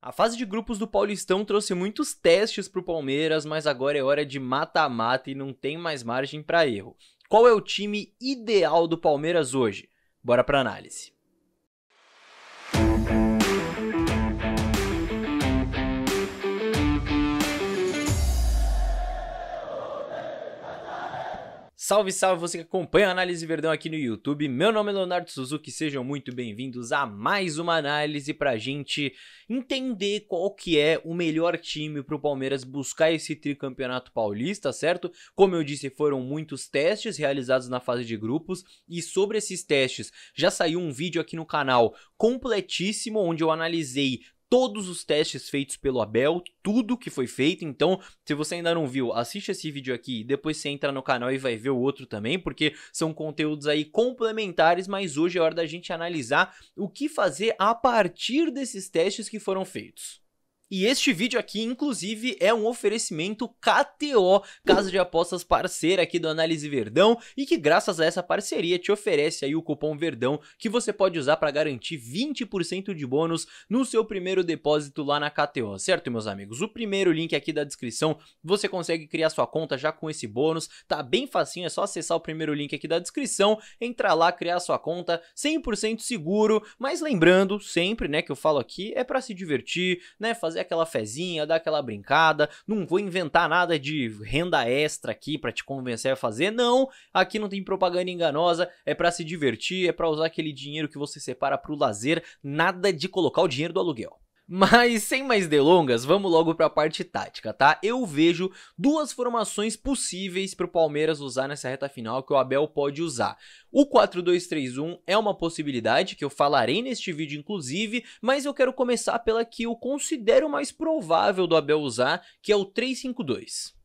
A fase de grupos do Paulistão trouxe muitos testes para o Palmeiras, mas agora é hora de mata-mata e não tem mais margem para erro. Qual é o time ideal do Palmeiras hoje? Bora para análise. Salve, salve você que acompanha a Análise Verdão aqui no YouTube. Meu nome é Leonardo Suzuki, sejam muito bem-vindos a mais uma análise para gente entender qual que é o melhor time para o Palmeiras buscar esse tricampeonato paulista, certo? Como eu disse, foram muitos testes realizados na fase de grupos e sobre esses testes já saiu um vídeo aqui no canal completíssimo onde eu analisei todos os testes feitos pelo Abel, tudo que foi feito. Então, se você ainda não viu, assiste esse vídeo aqui, depois você entra no canal e vai ver o outro também, porque são conteúdos aí complementares, mas hoje é hora da gente analisar o que fazer a partir desses testes que foram feitos. E este vídeo aqui, inclusive, é um oferecimento KTO, casa de apostas parceira aqui do Análise Verdão, e que graças a essa parceria te oferece aí o cupom Verdão, que você pode usar para garantir 20% de bônus no seu primeiro depósito lá na KTO, certo, meus amigos? O primeiro link aqui da descrição, você consegue criar sua conta já com esse bônus, tá bem facinho, é só acessar o primeiro link aqui da descrição, entrar lá, criar sua conta, 100% seguro, mas lembrando sempre, né, que eu falo aqui, é para se divertir, né, fazer fazer aquela fezinha, dar aquela brincada, não vou inventar nada de renda extra aqui para te convencer a fazer. Não, aqui não tem propaganda enganosa, é para se divertir, é para usar aquele dinheiro que você separa para o lazer, nada de colocar o dinheiro do aluguel. Mas sem mais delongas, vamos logo para a parte tática, tá? Eu vejo duas formações possíveis para o Palmeiras usar nessa reta final que o Abel pode usar. O 4-2-3-1 é uma possibilidade que eu falarei neste vídeo inclusive, mas eu quero começar pela que eu considero mais provável do Abel usar, que é o 3-5-2.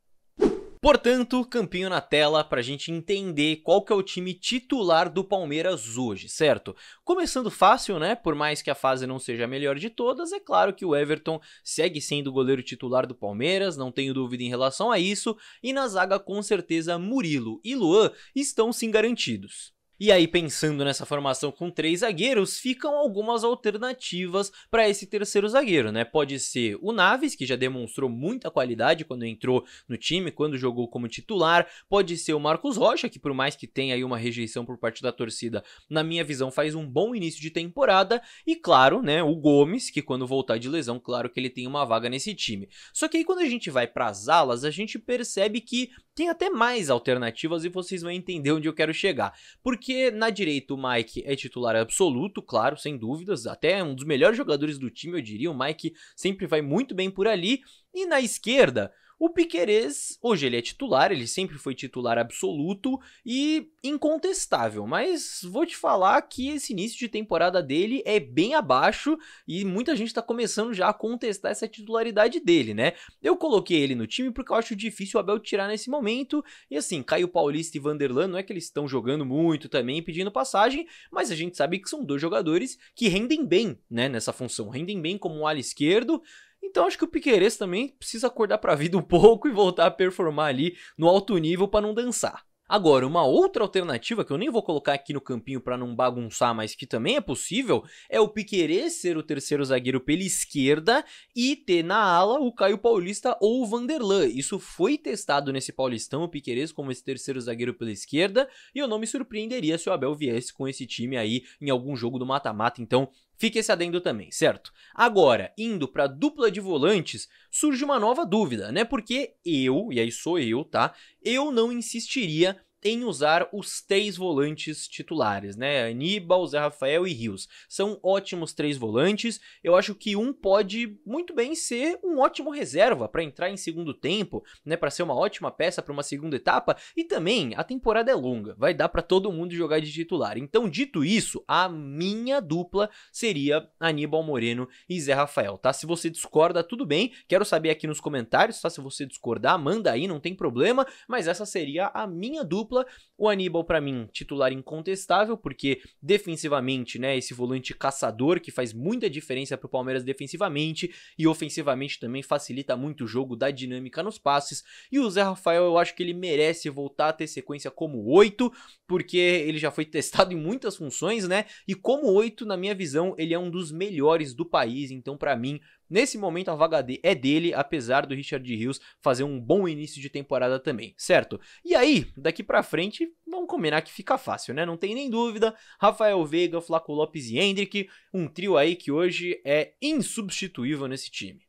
Portanto, campinho na tela para a gente entender qual que é o time titular do Palmeiras hoje, certo? Começando fácil, né? Por mais que a fase não seja a melhor de todas, é claro que o Everton segue sendo o goleiro titular do Palmeiras, não tenho dúvida em relação a isso, e na zaga com certeza Murilo e Luan estão sim garantidos. E aí, pensando nessa formação com três zagueiros, ficam algumas alternativas para esse terceiro zagueiro, né? Pode ser o Naves, que já demonstrou muita qualidade quando entrou no time, quando jogou como titular, pode ser o Marcos Rocha, que por mais que tenha aí uma rejeição por parte da torcida, na minha visão faz um bom início de temporada, e claro, né, o Gomes, que quando voltar de lesão, claro que ele tem uma vaga nesse time. Só que aí quando a gente vai para as alas, a gente percebe que tem até mais alternativas e vocês vão entender onde eu quero chegar. Porque porque na direita o Mike é titular absoluto, claro, sem dúvidas, até um dos melhores jogadores do time, eu diria. O Mike sempre vai muito bem por ali. E na esquerda, o Piquerez, hoje ele é titular, ele sempre foi titular absoluto e incontestável, mas vou te falar que esse início de temporada dele é bem abaixo e muita gente está começando já a contestar essa titularidade dele, né? Eu coloquei ele no time porque eu acho difícil o Abel tirar nesse momento, e assim, Caio Paulista e Vanderlan, não é que eles estão jogando muito também, pedindo passagem, mas a gente sabe que são dois jogadores que rendem bem, né, nessa função, rendem bem como um ala esquerdo, então acho que o Piqueires também precisa acordar para a vida um pouco e voltar a performar ali no alto nível para não dançar. Agora, uma outra alternativa que eu nem vou colocar aqui no campinho para não bagunçar, mas que também é possível, é o Piquerez ser o terceiro zagueiro pela esquerda e ter na ala o Caio Paulista ou o Vanderlan. Isso foi testado nesse Paulistão, o Piquerez como esse terceiro zagueiro pela esquerda, e eu não me surpreenderia se o Abel viesse com esse time aí em algum jogo do mata-mata. Então, Fique esse adendo também, certo? Agora, indo para dupla de volantes, surge uma nova dúvida, né? Porque eu, e aí sou eu, tá? Eu não insistiria em usar os três volantes titulares, né? Aníbal, Zé Rafael e Rios. São ótimos três volantes. Eu acho que um pode muito bem ser um ótimo reserva para entrar em segundo tempo, né? Para ser uma ótima peça para uma segunda etapa. E também a temporada é longa, vai dar para todo mundo jogar de titular. Então, dito isso, a minha dupla seria Aníbal Moreno e Zé Rafael, tá? Se você discorda, tudo bem. Quero saber aqui nos comentários, tá? Se você discordar, manda aí, não tem problema. Mas essa seria a minha dupla dupla. O Aníbal, para mim, titular incontestável, porque defensivamente, né, esse volante caçador que faz muita diferença para o Palmeiras defensivamente e ofensivamente também facilita muito o jogo, dá dinâmica nos passes. E o Zé Rafael, eu acho que ele merece voltar a ter sequência como 8, porque ele já foi testado em muitas funções, né? E como 8, na minha visão, ele é um dos melhores do país, então para mim Nesse momento, a vaga D é dele, apesar do Richard Rios fazer um bom início de temporada também, certo? E aí, daqui para frente, vamos combinar que fica fácil, né? Não tem nem dúvida. Rafael Veiga, Flaco Lopes e Hendrick, um trio aí que hoje é insubstituível nesse time.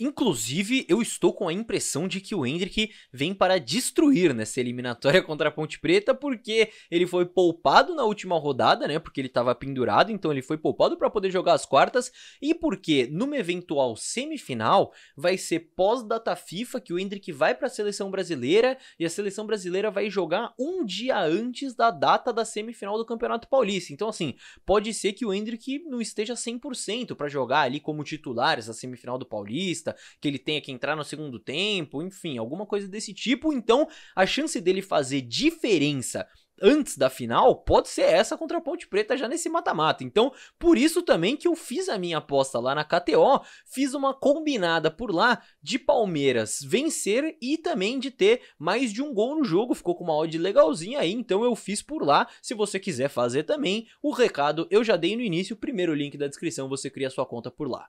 Inclusive, eu estou com a impressão de que o Hendrick vem para destruir nessa eliminatória contra a Ponte Preta, porque ele foi poupado na última rodada, né? Porque ele estava pendurado, então ele foi poupado para poder jogar as quartas, e porque numa eventual semifinal vai ser pós-data FIFA que o Hendrick vai para a seleção brasileira e a seleção brasileira vai jogar um dia antes da data da semifinal do Campeonato Paulista. Então, assim, pode ser que o Hendrick não esteja 100% para jogar ali como titulares a semifinal do Paulista que ele tenha que entrar no segundo tempo, enfim, alguma coisa desse tipo. Então, a chance dele fazer diferença antes da final pode ser essa contra a Ponte Preta já nesse mata-mata. Então, por isso também que eu fiz a minha aposta lá na KTO, fiz uma combinada por lá de Palmeiras vencer e também de ter mais de um gol no jogo. Ficou com uma odd legalzinha aí, então eu fiz por lá. Se você quiser fazer também, o recado eu já dei no início, primeiro link da descrição, você cria sua conta por lá.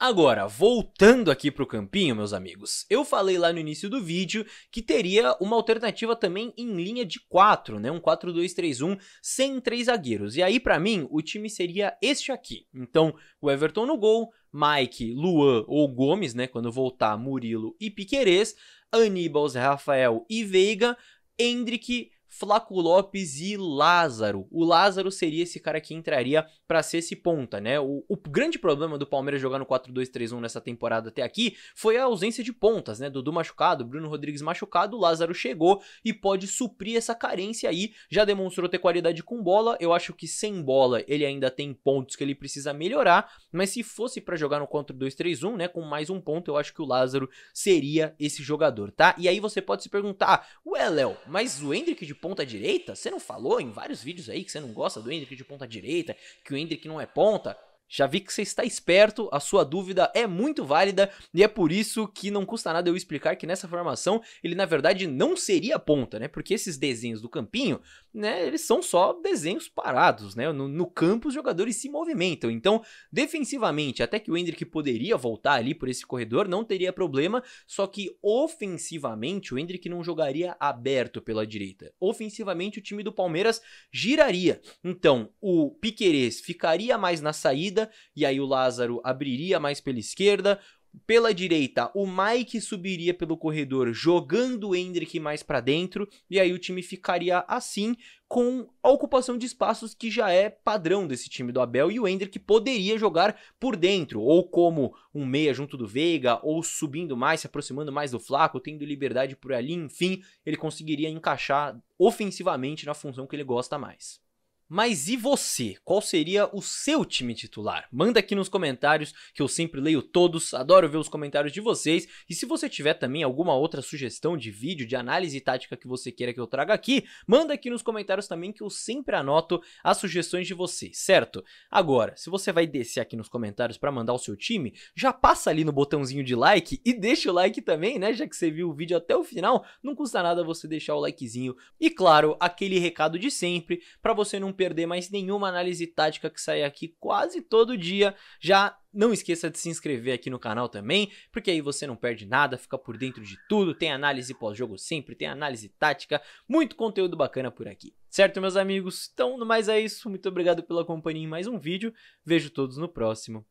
Agora, voltando aqui para o campinho, meus amigos, eu falei lá no início do vídeo que teria uma alternativa também em linha de 4, né? Um 4-2-3-1 sem três zagueiros. E aí, para mim, o time seria este aqui. Então, o Everton no gol, Mike, Luan ou Gomes, né? Quando voltar, Murilo e Piquerez, Aníbal, Rafael e Veiga, Hendrick, Flaco Lopes e Lázaro. O Lázaro seria esse cara que entraria para ser esse ponta, né? O, o, grande problema do Palmeiras jogar no 4-2-3-1 nessa temporada até aqui foi a ausência de pontas, né? Dudu machucado, Bruno Rodrigues machucado, o Lázaro chegou e pode suprir essa carência aí. Já demonstrou ter qualidade com bola. Eu acho que sem bola ele ainda tem pontos que ele precisa melhorar, mas se fosse para jogar no 4-2-3-1, né, com mais um ponto, eu acho que o Lázaro seria esse jogador, tá? E aí você pode se perguntar: ah, "Ué, Léo, mas o Hendrick de ponta direita? Você não falou em vários vídeos aí que você não gosta do Hendrick de ponta direita, que o Hendrick não é ponta? Já vi que você está esperto, a sua dúvida é muito válida e é por isso que não custa nada eu explicar que nessa formação ele na verdade não seria ponta, né? Porque esses desenhos do campinho, né, eles são só desenhos parados, né? No, no campo os jogadores se movimentam. Então, defensivamente, até que o Hendrick poderia voltar ali por esse corredor, não teria problema, só que ofensivamente o Hendrick não jogaria aberto pela direita. Ofensivamente o time do Palmeiras giraria. Então, o Piquerez ficaria mais na saída e aí o Lázaro abriria mais pela esquerda. Pela direita, o Mike subiria pelo corredor, jogando o Hendrick mais para dentro, e aí o time ficaria assim, com a ocupação de espaços que já é padrão desse time do Abel e o Hendrick poderia jogar por dentro, ou como um meia junto do Veiga, ou subindo mais, se aproximando mais do Flaco, tendo liberdade por ali, enfim, ele conseguiria encaixar ofensivamente na função que ele gosta mais. Mas e você? Qual seria o seu time titular? Manda aqui nos comentários que eu sempre leio todos, adoro ver os comentários de vocês. E se você tiver também alguma outra sugestão de vídeo, de análise tática que você queira que eu traga aqui, manda aqui nos comentários também que eu sempre anoto as sugestões de vocês, certo? Agora, se você vai descer aqui nos comentários para mandar o seu time, já passa ali no botãozinho de like e deixa o like também, né? Já que você viu o vídeo até o final, não custa nada você deixar o likezinho. E claro, aquele recado de sempre, para você não perder mais nenhuma análise tática que sai aqui quase todo dia. Já não esqueça de se inscrever aqui no canal também, porque aí você não perde nada, fica por dentro de tudo, tem análise pós-jogo sempre, tem análise tática, muito conteúdo bacana por aqui. Certo, meus amigos? Então, no mais é isso. Muito obrigado pela companhia em mais um vídeo. Vejo todos no próximo.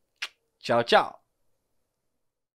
Tchau, tchau!